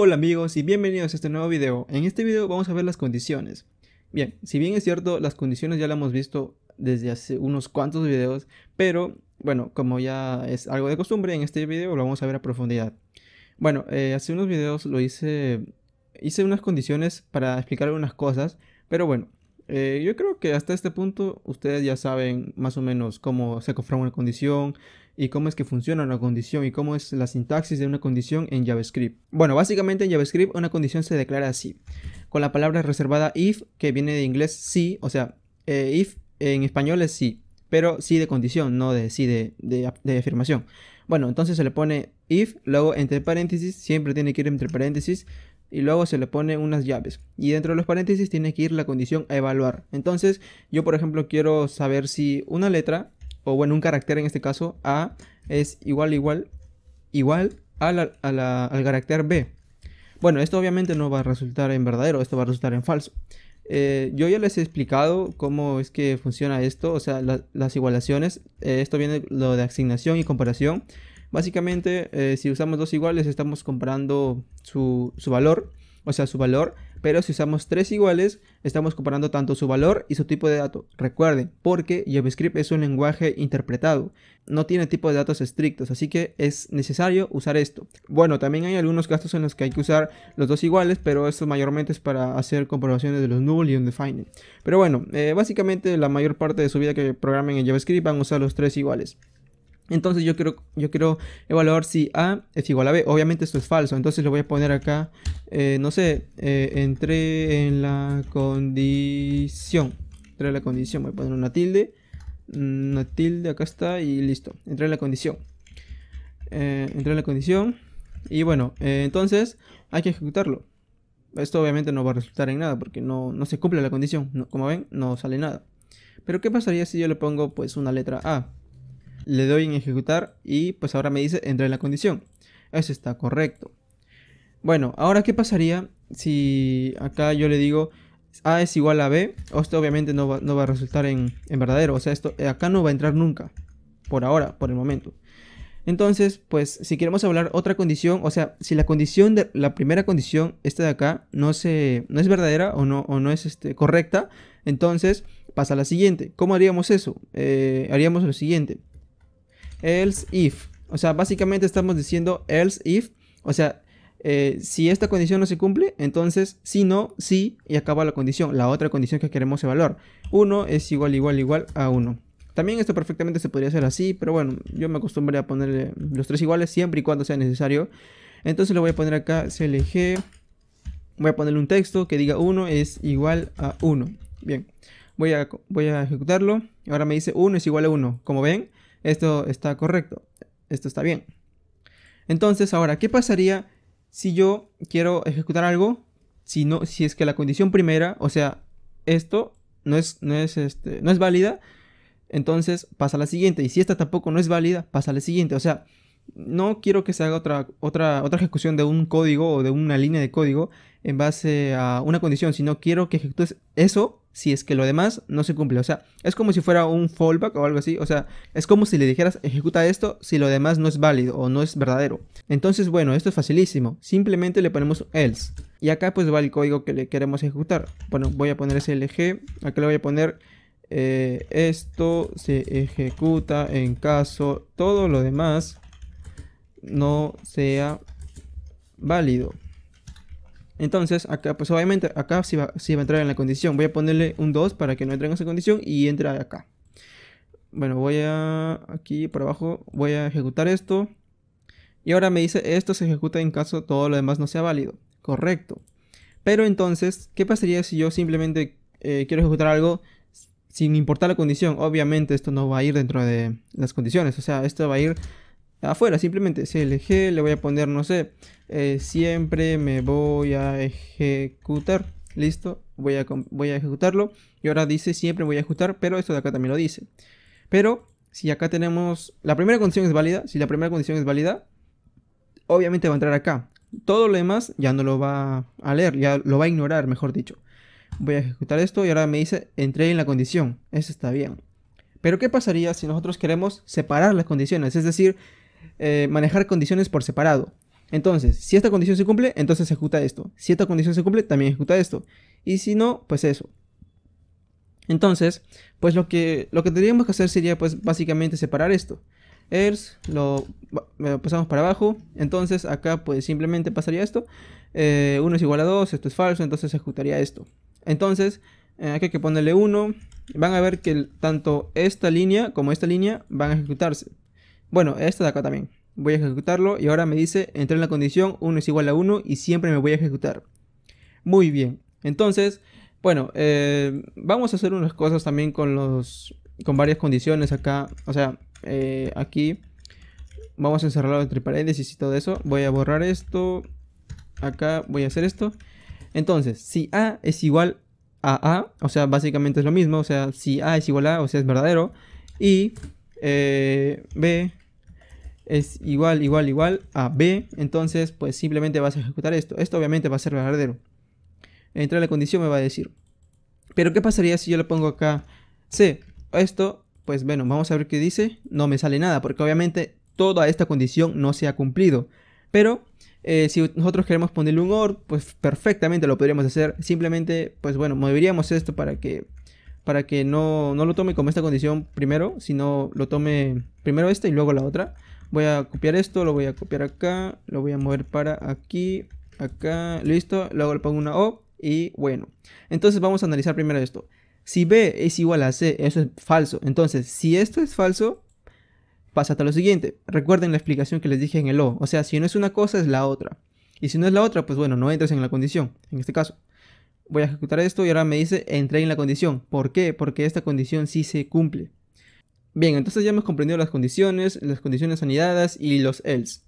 Hola amigos y bienvenidos a este nuevo video. En este video vamos a ver las condiciones. Bien, si bien es cierto, las condiciones ya las hemos visto desde hace unos cuantos videos, pero bueno, como ya es algo de costumbre, en este video lo vamos a ver a profundidad. Bueno, eh, hace unos videos lo hice, hice unas condiciones para explicar algunas cosas, pero bueno, eh, yo creo que hasta este punto ustedes ya saben más o menos cómo se conforma una condición y cómo es que funciona una condición y cómo es la sintaxis de una condición en JavaScript. Bueno, básicamente en JavaScript una condición se declara así, con la palabra reservada if, que viene de inglés sí, o sea, eh, if en español es sí, pero sí de condición, no de sí de afirmación. Bueno, entonces se le pone if, luego entre paréntesis, siempre tiene que ir entre paréntesis, y luego se le pone unas llaves. Y dentro de los paréntesis tiene que ir la condición a evaluar. Entonces, yo por ejemplo quiero saber si una letra, o bueno, un carácter en este caso, A, es igual, igual, igual al carácter B. Bueno, esto obviamente no va a resultar en verdadero, esto va a resultar en falso. Eh, yo ya les he explicado cómo es que funciona esto, o sea, las igualaciones. Eh, esto viene lo de asignación y comparación. Básicamente, eh, si usamos dos iguales, estamos comparando su, valor, o sea, su valor. Pero si usamos tres iguales, estamos comparando tanto su valor y su tipo de dato. Recuerden, porque JavaScript es un lenguaje interpretado, no tiene tipo de datos estrictos, así que es necesario usar esto. Bueno, también hay algunos gastos en los que hay que usar los dos iguales, pero esto mayormente es para hacer comprobaciones de los null y undefined. Pero bueno, eh, básicamente la mayor parte de su vida que programen en JavaScript van a usar los tres iguales. Entonces yo quiero, yo quiero evaluar si A es igual a B. Obviamente esto es falso. Entonces lo voy a poner acá, eh, no sé, eh, entré en la condición. Entré en la condición. Voy a poner una tilde. Una tilde, acá está y listo. Entré en la condición. Eh, entré en la condición. Y bueno, entonces hay que ejecutarlo. Esto obviamente no va a resultar en nada porque no, no se cumple la condición. como ven, no sale nada. Pero ¿qué pasaría si yo le pongo pues una letra A? le doy en ejecutar y pues ahora me dice entra en la condición. Eso está correcto. Bueno, ahora qué pasaría si acá yo le digo A es igual a B, esto obviamente no va, a resultar en, en, verdadero, o sea, esto eh, acá no va a entrar nunca, por ahora, por el momento. Entonces, pues si queremos hablar otra condición, o sea, si la condición de la primera condición, esta de acá, no, se, es verdadera o no, no es este, correcta, entonces pasa a la siguiente. ¿Cómo haríamos eso? Eh, haríamos lo siguiente else if. O sea, básicamente estamos diciendo else if. O sea, eh, si esta condición no se cumple, entonces si no, si y acaba la condición, la otra condición que queremos evaluar. 1 es igual, igual, igual a 1. También esto perfectamente se podría hacer así, pero bueno, yo me acostumbré a poner los tres iguales siempre y cuando sea necesario. Entonces lo voy a poner acá, CLG, voy a ponerle un texto que diga 1 es igual a 1. Bien, voy a, voy a ejecutarlo, ahora me dice 1 es igual a 1, como ven, esto está correcto, esto está bien. Entonces, ahora, ¿qué pasaría si yo quiero ejecutar algo? Si, no, si es que la condición primera, o sea, esto no es, no es, este, válida, entonces pasa a la siguiente. Y si esta tampoco no es válida, pasa a la siguiente. O sea, no quiero que se haga otra, otra, otra ejecución de un código o de una línea de código en base a una condición, Si no quiero que ejecutes eso si es que lo demás no se cumple. O sea, es como si fuera un fallback o algo así. O sea, es como si le dijeras ejecuta esto si lo demás no es válido o no es verdadero. Entonces, bueno, esto es facilísimo. Simplemente le ponemos else. Y acá pues va el código que le queremos ejecutar. Bueno, voy a poner SLG. Acá le voy a poner eh, esto se ejecuta en caso todo lo demás no sea válido. Entonces, acá, pues obviamente, acá sí va, a entrar en la condición. Voy a ponerle un 2 para que no entre en esa condición y entra acá. Bueno, voy a, aquí por abajo, voy a ejecutar esto. Y ahora me dice, esto se ejecuta en caso todo lo demás no sea válido. Correcto. Pero entonces, ¿qué pasaría si yo simplemente eh, quiero ejecutar algo sin importar la condición? Obviamente esto no va a ir dentro de las condiciones. O sea, esto va a ir afuera, simplemente CLG, le voy a poner, no sé, eh, siempre me voy a ejecutar, listo, voy a, voy a ejecutarlo, y ahora dice siempre voy a ejecutar, pero esto de acá también lo dice. Pero, si acá tenemos, la primera condición es válida, si la primera condición es válida, obviamente va a entrar acá. Todo lo demás ya no lo va a leer, ya lo va a ignorar, mejor dicho. Voy a ejecutar esto y ahora me dice, entré en la condición, eso está bien. Pero ¿qué pasaría si nosotros queremos separar las condiciones? Es decir, eh, manejar condiciones por separado. Entonces, si esta condición se cumple, entonces ejecuta esto. Si esta condición se cumple, también ejecuta esto. Y si no, pues eso. Entonces, pues lo que, lo que tendríamos que hacer sería pues básicamente separar esto. es lo, eh, pasamos para abajo. Entonces acá pues simplemente pasaría esto. 1 eh, es igual a 2, esto es falso, entonces ejecutaría esto. Entonces, aquí hay que ponerle 1. Van a ver que tanto esta línea como esta línea van a ejecutarse. Bueno, esto de acá también. Voy a ejecutarlo y ahora me dice Entré en la condición 1 es igual a 1 y siempre me voy a ejecutar. Muy bien. Entonces, bueno, eh, vamos a hacer unas cosas también con los con varias condiciones acá. O sea, eh, aquí vamos a encerrarlo entre paréntesis y todo eso. Voy a borrar esto. Acá voy a hacer esto. Entonces, si A es igual a A, o sea, básicamente es lo mismo. O sea, si A es igual a, o sea, es verdadero. Y eh, B es igual, igual, igual a B, entonces pues simplemente vas a ejecutar esto. Esto obviamente va a ser verdadero. Entra la condición me va a decir. Pero ¿qué pasaría si yo le pongo acá C? Esto, pues bueno, vamos a ver qué dice. No me sale nada, porque obviamente toda esta condición no se ha cumplido. Pero eh, si nosotros queremos ponerle un OR, pues perfectamente lo podríamos hacer. Simplemente, pues bueno, moveríamos esto para que, para que no, no lo tome como esta condición primero, sino lo tome primero esta y luego la otra voy a copiar esto, lo voy a copiar acá, lo voy a mover para aquí, acá, listo, luego le pongo una O y bueno. Entonces vamos a analizar primero esto. Si B es igual a C, eso es falso. Entonces, si esto es falso, pasa hasta lo siguiente. Recuerden la explicación que les dije en el O. O sea, si no es una cosa, es la otra. Y si no es la otra, pues bueno, no entres en la condición, en este caso. Voy a ejecutar esto y ahora me dice entré en la condición. ¿Por qué? Porque esta condición sí se cumple. Bien, entonces ya hemos comprendido las condiciones, las condiciones anidadas y los else.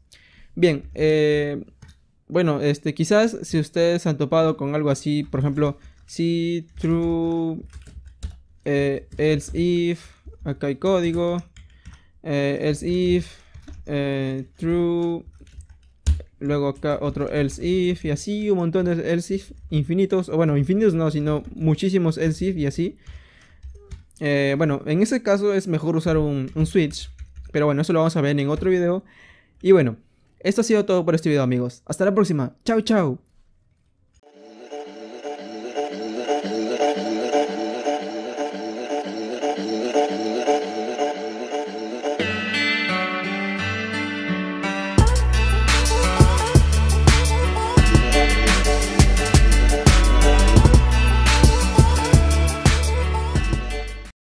Bien, eh, bueno, este, quizás si ustedes han topado con algo así, por ejemplo, si true, eh, else if, acá hay código, eh, else if, true, luego acá otro else if y así un montón de else if infinitos, o bueno, infinitos no, sino muchísimos else if y así. Eh, bueno, en ese caso es mejor usar un, un switch. Pero bueno, eso lo vamos a ver en otro video. Y bueno, esto ha sido todo por este video amigos. Hasta la próxima. Chao, chao.